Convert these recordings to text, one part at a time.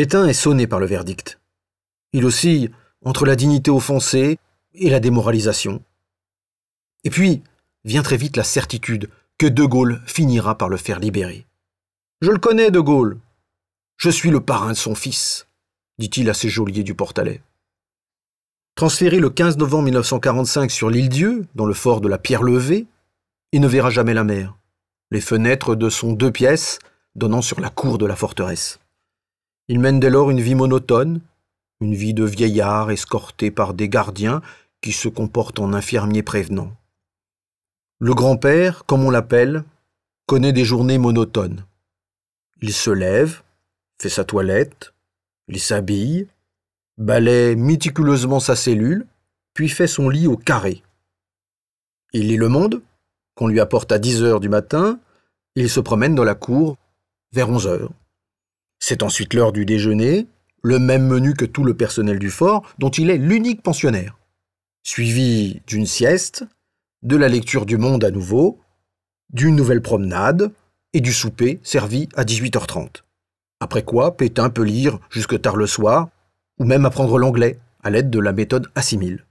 Pétain est sonné par le verdict. Il oscille entre la dignité offensée et la démoralisation. Et puis, vient très vite la certitude que De Gaulle finira par le faire libérer. Je le connais, De Gaulle. Je suis le parrain de son fils, dit-il à ses geôliers du Portalet. Transféré le 15 novembre 1945 sur l'île Dieu, dans le fort de la Pierre Levée, il ne verra jamais la mer, les fenêtres de son deux pièces donnant sur la cour de la forteresse. Il mène dès lors une vie monotone, une vie de vieillard escorté par des gardiens qui se comportent en infirmiers prévenants. Le grand-père, comme on l'appelle, connaît des journées monotones. Il se lève, fait sa toilette, il s'habille, balaie méticuleusement sa cellule, puis fait son lit au carré. Il lit Le Monde, qu'on lui apporte à 10 heures du matin, il se promène dans la cour vers 11 heures. C'est ensuite l'heure du déjeuner, le même menu que tout le personnel du fort, dont il est l'unique pensionnaire, suivi d'une sieste, de la lecture du Monde à nouveau, d'une nouvelle promenade et du souper servi à 18h30. Après quoi, Pétain peut lire jusque tard le soir, ou même apprendre l'anglais à l'aide de la méthode assimile.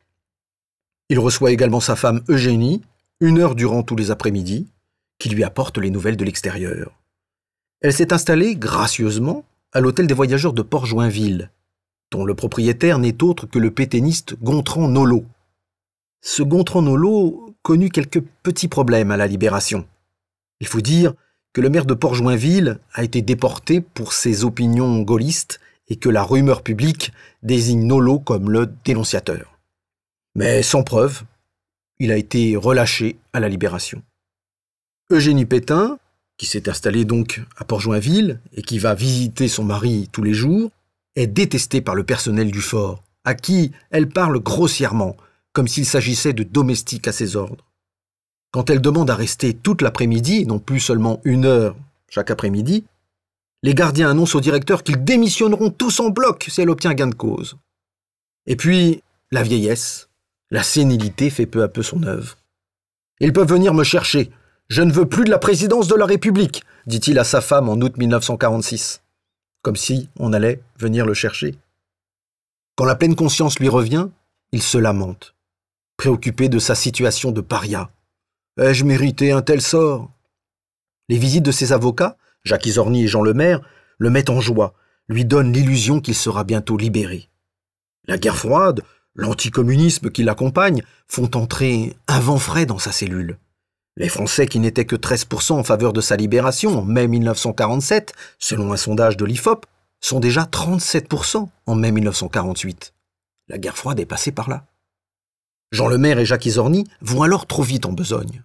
Il reçoit également sa femme Eugénie, une heure durant tous les après-midi, qui lui apporte les nouvelles de l'extérieur. Elle s'est installée gracieusement à l'hôtel des voyageurs de Port-Joinville, dont le propriétaire n'est autre que le pétainiste Gontran Nolo. Ce Gontran Nolo connut quelques petits problèmes à la Libération. Il faut dire que le maire de Port-Joinville a été déporté pour ses opinions gaullistes et que la rumeur publique désigne Nolo comme le dénonciateur. Mais sans preuve, il a été relâché à la Libération. Eugénie Pétain, qui s'est installée donc à Port-Joinville et qui va visiter son mari tous les jours, est détestée par le personnel du fort, à qui elle parle grossièrement, comme s'il s'agissait de domestiques à ses ordres. Quand elle demande à rester toute l'après-midi, non plus seulement une heure chaque après-midi, les gardiens annoncent au directeur qu'ils démissionneront tous en bloc si elle obtient gain de cause. Et puis, la vieillesse, la sénilité fait peu à peu son œuvre. Ils peuvent venir me chercher, je ne veux plus de la présidence de la République, dit-il à sa femme en août 1946, comme si on allait venir le chercher. Quand la pleine conscience lui revient, il se lamente, préoccupé de sa situation de paria. Ai-je mérité un tel sort Les visites de ses avocats, Jacques Isorny et Jean Lemaire, le mettent en joie, lui donnent l'illusion qu'il sera bientôt libéré. La guerre froide, l'anticommunisme qui l'accompagne font entrer un vent frais dans sa cellule. Les Français qui n'étaient que 13% en faveur de sa libération en mai 1947, selon un sondage de l'IFOP, sont déjà 37% en mai 1948. La guerre froide est passée par là. Jean Lemaire et Jacques Isorny vont alors trop vite en besogne.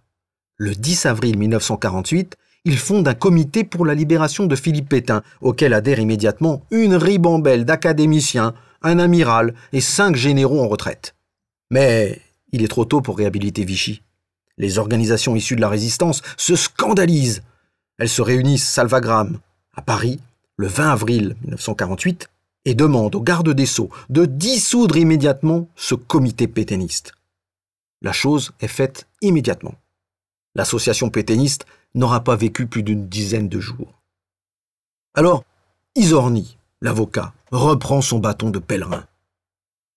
Le 10 avril 1948, ils fondent un comité pour la libération de Philippe Pétain, auquel adhèrent immédiatement une ribambelle d'académiciens, un amiral et cinq généraux en retraite. Mais il est trop tôt pour réhabiliter Vichy. Les organisations issues de la résistance se scandalisent. Elles se réunissent Salvagram à Paris le 20 avril 1948 et demandent aux gardes des Sceaux de dissoudre immédiatement ce comité pétainiste. La chose est faite immédiatement. L'association pétainiste n'aura pas vécu plus d'une dizaine de jours. Alors, Isorni, l'avocat, reprend son bâton de pèlerin.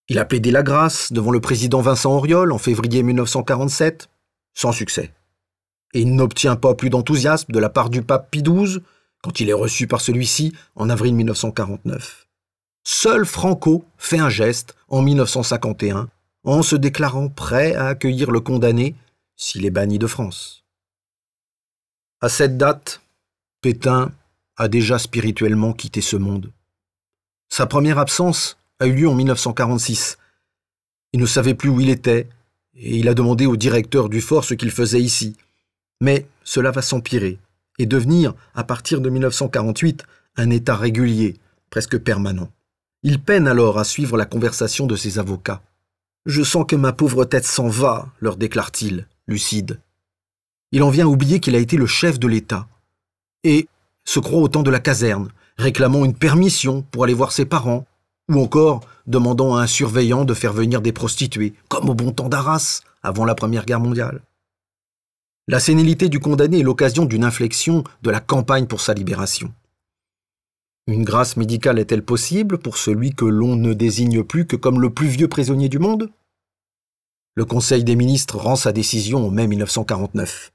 Il a plaidé la grâce devant le président Vincent Auriol en février 1947 sans succès. Et il n'obtient pas plus d'enthousiasme de la part du pape Pie XII quand il est reçu par celui-ci en avril 1949. Seul Franco fait un geste en 1951 en se déclarant prêt à accueillir le condamné s'il est banni de France. À cette date, Pétain a déjà spirituellement quitté ce monde. Sa première absence a eu lieu en 1946. Il ne savait plus où il était, et il a demandé au directeur du fort ce qu'il faisait ici. Mais cela va s'empirer et devenir, à partir de 1948, un état régulier, presque permanent. Il peine alors à suivre la conversation de ses avocats. Je sens que ma pauvre tête s'en va, leur déclare-t-il, lucide. Il en vient à oublier qu'il a été le chef de l'État, et se croit au temps de la caserne, réclamant une permission pour aller voir ses parents, ou encore demandant à un surveillant de faire venir des prostituées, comme au bon temps d'Arras, avant la Première Guerre mondiale. La sénilité du condamné est l'occasion d'une inflexion de la campagne pour sa libération. Une grâce médicale est-elle possible pour celui que l'on ne désigne plus que comme le plus vieux prisonnier du monde Le Conseil des ministres rend sa décision en mai 1949.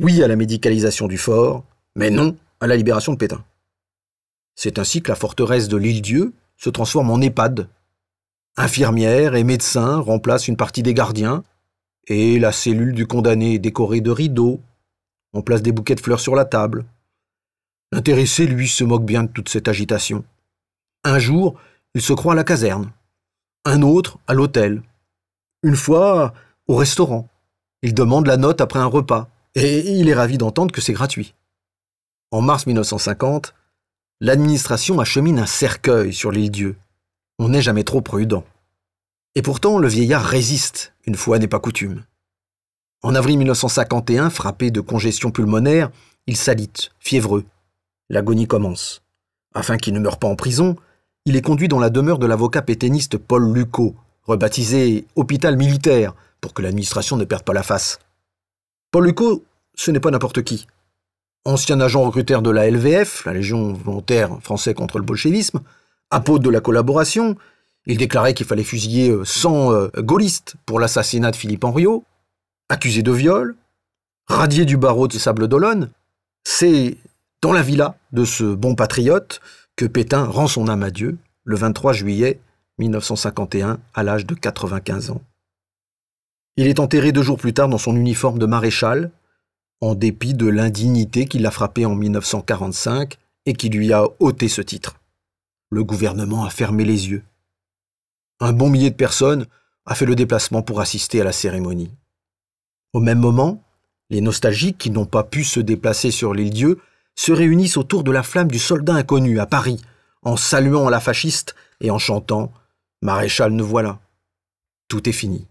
Oui à la médicalisation du fort, mais non à la libération de Pétain. C'est ainsi que la forteresse de l'île-Dieu, se transforme en EHPAD. Infirmières et médecins remplacent une partie des gardiens, et la cellule du condamné est décorée de rideaux. On place des bouquets de fleurs sur la table. L'intéressé, lui, se moque bien de toute cette agitation. Un jour, il se croit à la caserne. Un autre, à l'hôtel. Une fois, au restaurant. Il demande la note après un repas, et il est ravi d'entendre que c'est gratuit. En mars 1950, l'administration achemine un cercueil sur l'île Dieu. On n'est jamais trop prudent. Et pourtant, le vieillard résiste, une fois n'est pas coutume. En avril 1951, frappé de congestion pulmonaire, il s'alite, fiévreux. L'agonie commence. Afin qu'il ne meure pas en prison, il est conduit dans la demeure de l'avocat pétainiste Paul Lucot, rebaptisé Hôpital militaire, pour que l'administration ne perde pas la face. Paul Lucot, ce n'est pas n'importe qui ancien agent recruteur de la LVF, la Légion volontaire française contre le bolchevisme, apôtre de la collaboration, il déclarait qu'il fallait fusiller 100 euh, euh, gaullistes pour l'assassinat de Philippe Henriot, accusé de viol, radié du barreau de Sable d'Olonne. C'est dans la villa de ce bon patriote que Pétain rend son âme à Dieu le 23 juillet 1951 à l'âge de 95 ans. Il est enterré deux jours plus tard dans son uniforme de maréchal en dépit de l'indignité qui l'a frappé en 1945 et qui lui a ôté ce titre. Le gouvernement a fermé les yeux. Un bon millier de personnes a fait le déplacement pour assister à la cérémonie. Au même moment, les nostalgiques qui n'ont pas pu se déplacer sur l'île Dieu se réunissent autour de la flamme du soldat inconnu à Paris, en saluant la fasciste et en chantant Maréchal ne voilà. Tout est fini.